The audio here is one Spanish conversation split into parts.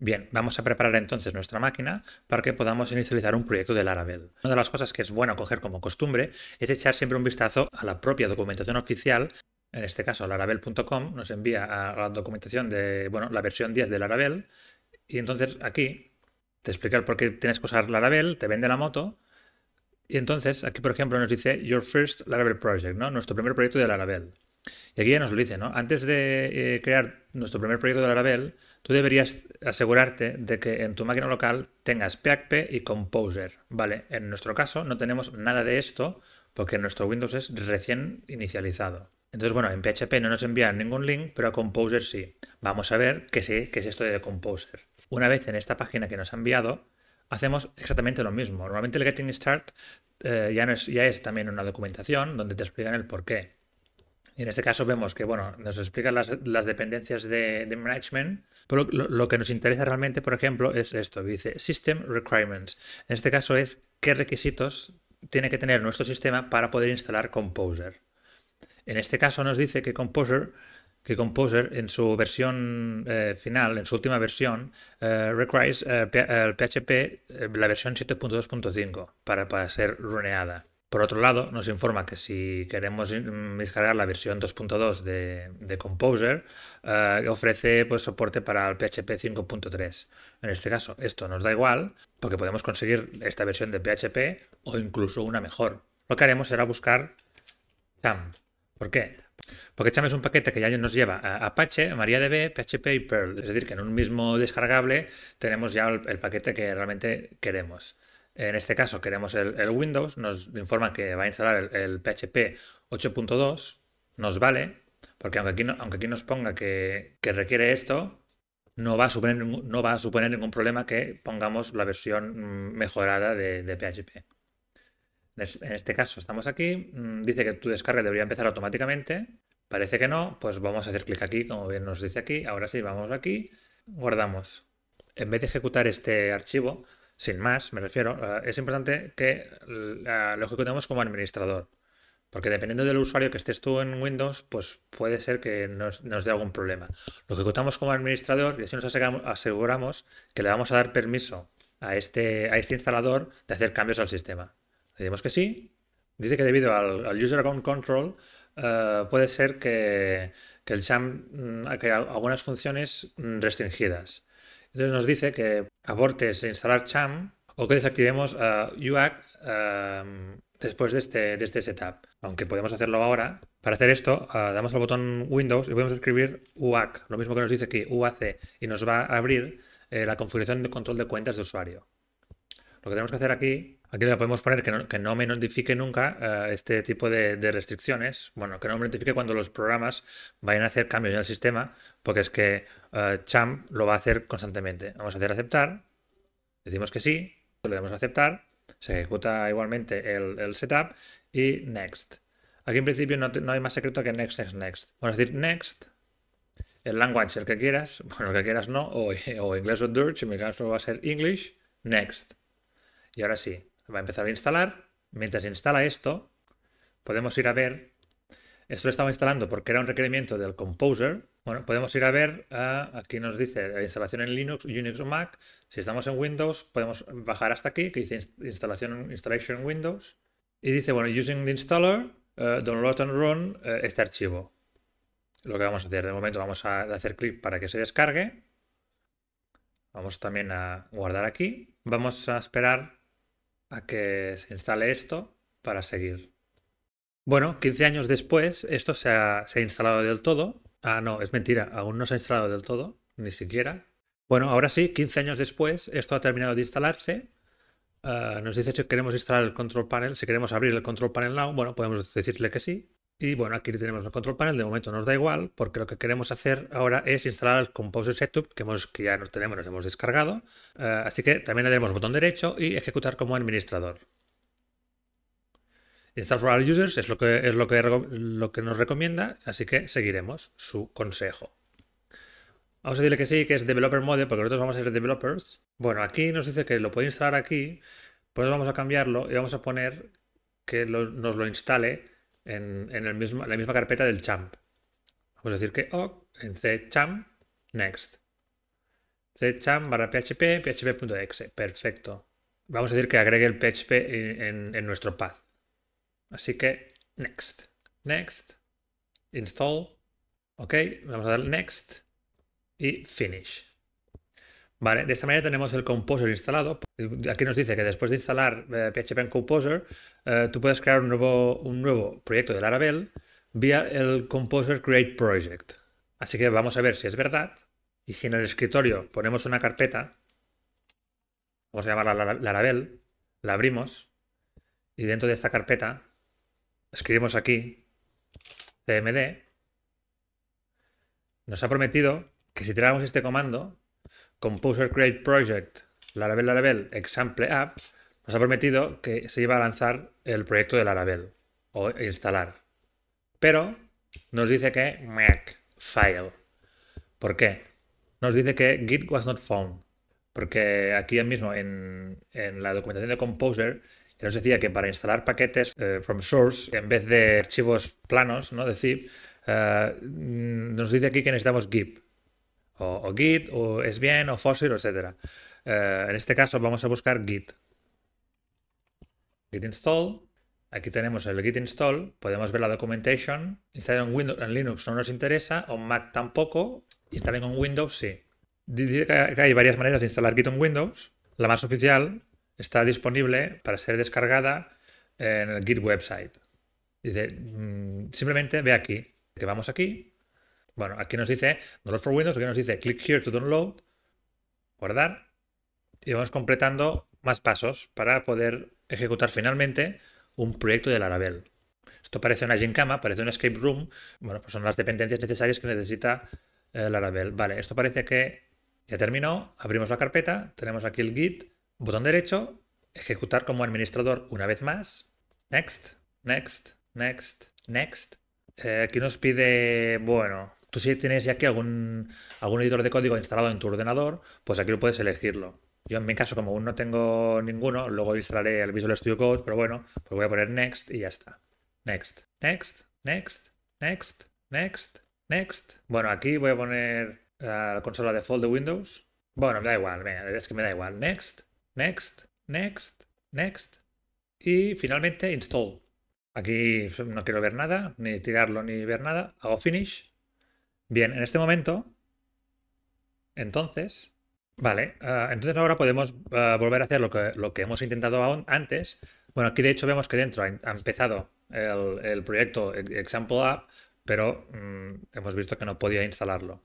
Bien, vamos a preparar entonces nuestra máquina para que podamos inicializar un proyecto de Laravel. Una de las cosas que es bueno coger como costumbre es echar siempre un vistazo a la propia documentación oficial en este caso laravel.com, nos envía a la documentación de, bueno, la versión 10 de Laravel. Y entonces aquí te explica por qué tienes que usar Laravel, te vende la moto. Y entonces aquí, por ejemplo, nos dice Your First Laravel Project, ¿no? Nuestro primer proyecto de Laravel. Y aquí ya nos lo dice, ¿no? Antes de eh, crear nuestro primer proyecto de Laravel, tú deberías asegurarte de que en tu máquina local tengas PHP y Composer, ¿vale? En nuestro caso no tenemos nada de esto porque nuestro Windows es recién inicializado. Entonces, bueno, en PHP no nos envía ningún link, pero a Composer sí. Vamos a ver qué, sí, que es esto de Composer. Una vez en esta página que nos ha enviado, hacemos exactamente lo mismo. Normalmente el Getting Start eh, ya, es, ya es también una documentación donde te explican el por qué en este caso vemos que, bueno, nos explica las, dependencias de, management, pero lo, que nos interesa realmente, por ejemplo, es esto. Dice System Requirements. En este caso es qué requisitos tiene que tener nuestro sistema para poder instalar Composer. En este caso nos dice que Composer, que Composer en su versión eh, final, en su última versión, eh, requires el eh, PHP, eh, la versión 7.2.5 para, para ser runeada. Por otro lado, nos informa que si queremos descargar la versión 2.2 de, Composer, eh, ofrece pues, soporte para el PHP 5.3. En este caso, esto nos da igual porque podemos conseguir esta versión de PHP o incluso una mejor. Lo que haremos será buscar XAMPP. ¿Por qué? Porque Cham es un paquete que ya nos lleva a Apache, MariaDB, PHP y Perl. Es decir, que en un mismo descargable tenemos ya el paquete que realmente queremos en este caso queremos el, Windows, nos informa que va a instalar el, PHP 8.2, nos vale, porque aunque aquí, aunque aquí nos ponga que, requiere esto, no va, a suponer, no va a suponer ningún problema que pongamos la versión mejorada de, de PHP. En este caso estamos aquí, mm, dice que tu descarga debería empezar automáticamente, parece que no, pues vamos a hacer clic aquí, como bien nos dice aquí, ahora sí, vamos aquí, guardamos. En vez de ejecutar este archivo, sin más, me refiero, eh, es importante que lo ejecutemos como administrador. Porque dependiendo del usuario que estés tú en Windows, pues puede ser que nos, dé algún problema. Lo ejecutamos como administrador y así nos aseguramos que le vamos a dar permiso a este, este instalador de hacer cambios al sistema. Le decimos que sí. Dice que debido al, User Account Control eh, puede ser que, el SAM, que mm, algunas funciones mm, restringidas. Entonces nos dice que abortes instalar Cham o que desactivemos eh, UAC eh, después de este, este setup. Aunque podemos hacerlo ahora, para hacer esto eh, damos al botón Windows y podemos escribir UAC, lo mismo que nos dice aquí, UAC, y nos va a abrir la configuración de control de cuentas de usuario. Lo que tenemos que hacer aquí Aquí le podemos poner que no, me notifique nunca eh, este tipo de, restricciones. Bueno, que no me notifique cuando los programas vayan a hacer cambios en el sistema, porque es que eh, Champ lo va a hacer constantemente. Vamos a hacer aceptar, decimos que sí, le damos a aceptar, se ejecuta igualmente el, setup y next. Aquí en principio no, hay más secreto que next, next, next. Vamos a decir next, el language, el que quieras, bueno, el que quieras no, o, o inglés o Dutch, en mi caso va a ser English, next. Y ahora sí, va a empezar a instalar. Mientras instala esto, podemos ir a ver, esto lo estaba instalando porque era un requerimiento del Composer. Bueno, podemos ir a ver, ah, aquí nos dice la eh, instalación en Linux, Unix o Mac. Si estamos en Windows, podemos bajar hasta aquí, que dice instalación, installation Windows. Y dice, bueno, using the installer, eh, download and run eh, este archivo. Lo que vamos a hacer, de momento vamos a hacer clic para que se descargue. Vamos también a guardar aquí. Vamos a esperar a que se instale esto para seguir. Bueno, 15 años después, esto se ha, instalado del todo. Ah, no, es mentira, aún no se ha instalado del todo, ni siquiera. Bueno, ahora sí, 15 años después, esto ha terminado de instalarse. Ah, nos dice si queremos instalar el control panel, si queremos abrir el control panel now, bueno, podemos decirle que sí. Y bueno, aquí tenemos el control panel, de momento nos da igual, porque lo que queremos hacer ahora es instalar el Composer Setup, que, hemos, que ya nos tenemos, nos hemos descargado. Eh, así que también le daremos botón derecho y ejecutar como administrador. Install for all users es lo que, es lo que, lo que nos recomienda, así que seguiremos su consejo. Vamos a decirle que sí, que es Developer Mode, porque nosotros vamos a ser developers. Bueno, aquí nos dice que lo puede instalar aquí, pues vamos a cambiarlo y vamos a poner que nos lo instale en, el mismo, la misma carpeta del champ. Vamos a decir que oh, en champ next. cchamp barra php, php.exe. Perfecto. Vamos a decir que agregue el php en, en nuestro path. Así que next, next, install, ok, vamos a dar next y finish. Vale, de esta manera tenemos el Composer instalado. Aquí nos dice que después de instalar PHP eh, en Composer, eh, tú puedes crear un nuevo, un nuevo proyecto de Laravel vía el Composer Create Project. Así que vamos a ver si es verdad. Y si en el escritorio ponemos una carpeta, vamos a llamarla Laravel, la abrimos y dentro de esta carpeta escribimos aquí cmd. Nos ha prometido que si tiramos este comando, Composer Create Project Laravel Laravel Example App nos ha prometido que se iba a lanzar el proyecto de Laravel o instalar. Pero nos dice que Mac file. ¿Por qué? Nos dice que Git was not found. Porque aquí mismo en, la documentación de Composer nos decía que para instalar paquetes eh, from source, en vez de archivos planos, ¿no? de zip, eh, nos dice aquí que necesitamos git o, Git, o svn o Fossil, etc. Eh, en este caso vamos a buscar Git. Git install. Aquí tenemos el Git install. Podemos ver la documentation. Instalar en, Windows, en Linux no nos interesa, o Mac tampoco. Instalar en Windows sí. Dice que hay varias maneras de instalar Git en Windows. La más oficial está disponible para ser descargada en el Git website. Dice, mm, simplemente ve aquí, que vamos aquí, bueno, aquí nos dice no lo for Windows, aquí nos dice click here to download, guardar, y vamos completando más pasos para poder ejecutar finalmente un proyecto de Laravel. Esto parece una gincama, parece un escape room. Bueno, pues son las dependencias necesarias que necesita el eh, Laravel. Vale, esto parece que ya terminó. Abrimos la carpeta, tenemos aquí el git, botón derecho, ejecutar como administrador una vez más. Next, next, next, next. Eh, aquí nos pide, bueno, tú si tienes ya aquí algún, editor de código instalado en tu ordenador, pues aquí lo puedes elegirlo. Yo en mi caso, como aún no tengo ninguno, luego instalaré el Visual Studio Code, pero bueno, pues voy a poner Next y ya está. Next, Next, Next, Next, Next, Next. Bueno, aquí voy a poner la consola default de Windows. Bueno, me da igual, es que me da igual. Next, Next, Next, Next. Y finalmente Install. Aquí no quiero ver nada, ni tirarlo, ni ver nada. Hago Finish Bien, en este momento, entonces, vale, ah, entonces ahora podemos ah, volver a hacer lo que, lo que hemos intentado antes. Bueno, aquí de hecho vemos que dentro ha, empezado el, proyecto Example App, pero mm, hemos visto que no podía instalarlo.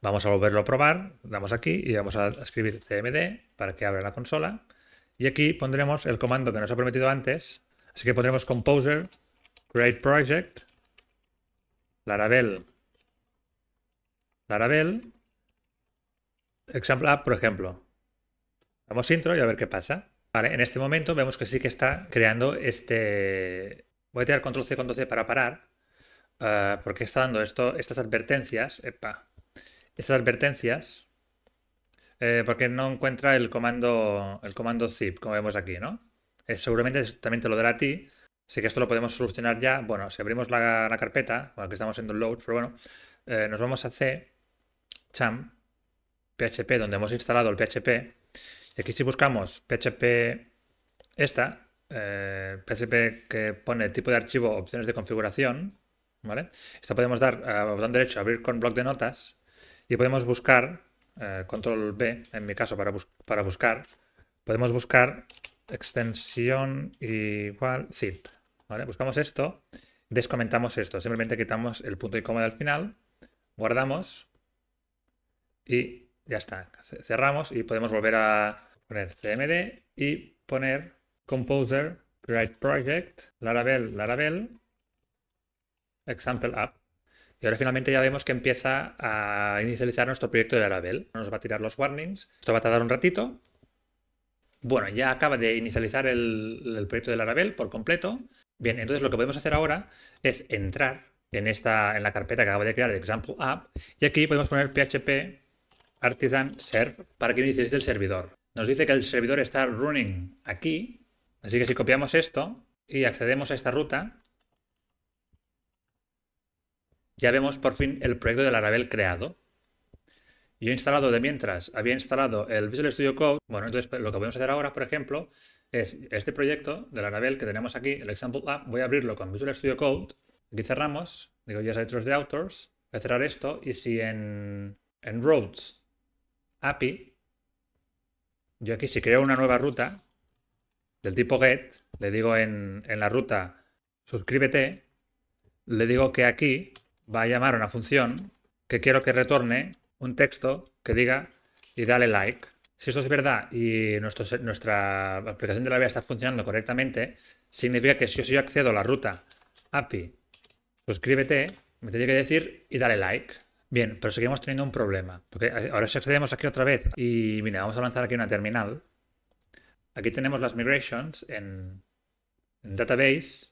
Vamos a volverlo a probar, damos aquí y vamos a escribir cmd para que abra la consola. Y aquí pondremos el comando que nos ha prometido antes, así que pondremos composer create project laravel Laravel, example app, por ejemplo. Vamos intro y a ver qué pasa. Vale, en este momento vemos que sí que está creando este... Voy a tirar control C, control C para parar, eh, porque está dando esto, estas advertencias. Epa, estas advertencias, eh, porque no encuentra el comando, el comando zip, como vemos aquí, ¿no? Eh, seguramente también te lo dará a ti. Así que esto lo podemos solucionar ya. Bueno, si abrimos la, carpeta, bueno, que estamos haciendo loads, pero bueno, nos vamos a C cham, php, donde hemos instalado el php, y aquí si buscamos php esta, php eh, que pone tipo de archivo, opciones de configuración, ¿vale? Esta podemos dar eh, a botón derecho, abrir con bloc de notas, y podemos buscar, eh, control B, en mi caso para, para buscar, podemos buscar extensión igual zip, ¿vale? Buscamos esto, descomentamos esto, simplemente quitamos el punto y coma del final, guardamos, y ya está. Cerramos y podemos volver a poner cmd y poner composer create project laravel laravel example app. Y ahora finalmente ya vemos que empieza a inicializar nuestro proyecto de Laravel. Nos va a tirar los warnings. Esto va a tardar un ratito. Bueno, ya acaba de inicializar el, proyecto de Laravel por completo. Bien, entonces lo que podemos hacer ahora es entrar en, esta, en la carpeta que acabo de crear de Example App y aquí podemos poner php artisan serve para que inicie el servidor. Nos dice que el servidor está running aquí, así que si copiamos esto y accedemos a esta ruta, ya vemos por fin el proyecto de Laravel creado. Yo he instalado de mientras, había instalado el Visual Studio Code. Bueno, entonces lo que podemos hacer ahora, por ejemplo, es este proyecto de Laravel que tenemos aquí, el Example App, voy a abrirlo con Visual Studio Code. Aquí cerramos, digo ya se ha de Authors, voy a cerrar esto y si en, en Roads API, yo aquí si creo una nueva ruta del tipo get, le digo en, la ruta suscríbete, le digo que aquí va a llamar una función que quiero que retorne un texto que diga y dale like. Si esto es verdad y nuestro, nuestra aplicación de la vía está funcionando correctamente, significa que si yo accedo a la ruta API, suscríbete, me tiene que decir y dale like. Bien, pero seguimos teniendo un problema. Porque ahora si accedemos aquí otra vez y mira, vamos a lanzar aquí una terminal. Aquí tenemos las migrations en, database,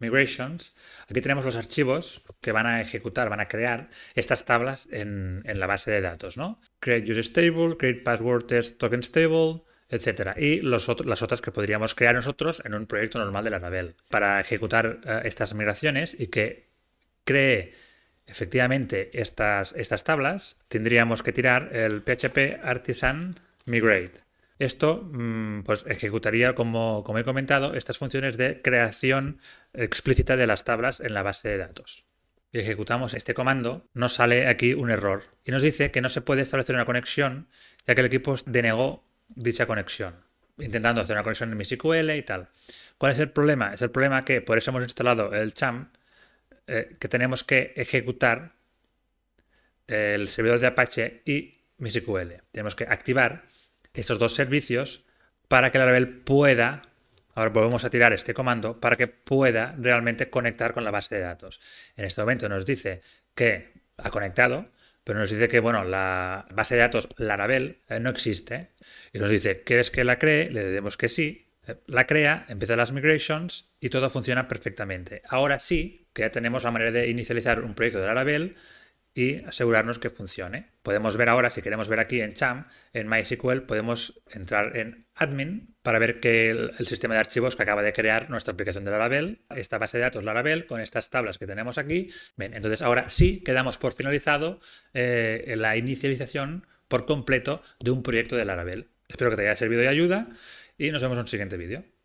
migrations. Aquí tenemos los archivos que van a ejecutar, van a crear estas tablas en, la base de datos, ¿no? Create user stable, create password test token stable, etc. Y las otras que podríamos crear nosotros en un proyecto normal de la Laravel para ejecutar eh, estas migraciones y que cree Efectivamente, estas, estas tablas tendríamos que tirar el PHP Artisan Migrate. Esto mm, pues, ejecutaría, como, como he comentado, estas funciones de creación explícita de las tablas en la base de datos y ejecutamos este comando, nos sale aquí un error y nos dice que no se puede establecer una conexión ya que el equipo denegó dicha conexión, intentando hacer una conexión en MySQL y tal. ¿Cuál es el problema? Es el problema que por eso hemos instalado el CHAM eh, que tenemos que ejecutar eh, el servidor de Apache y MySQL. Tenemos que activar estos dos servicios para que Laravel pueda, ahora volvemos a tirar este comando, para que pueda realmente conectar con la base de datos. En este momento nos dice que ha conectado, pero nos dice que bueno, la base de datos Laravel eh, no existe. Y nos dice, ¿quieres que la cree? Le decimos que sí. La crea, empieza las migrations y todo funciona perfectamente. Ahora sí, que ya tenemos la manera de inicializar un proyecto de Laravel y asegurarnos que funcione. Podemos ver ahora, si queremos ver aquí en Cham, en MySQL, podemos entrar en admin para ver que el, sistema de archivos que acaba de crear nuestra aplicación de Laravel, esta base de datos Laravel, con estas tablas que tenemos aquí. entonces ahora sí quedamos por finalizado eh, la inicialización por completo de un proyecto de Laravel. Espero que te haya servido de ayuda y nos vemos en un siguiente vídeo.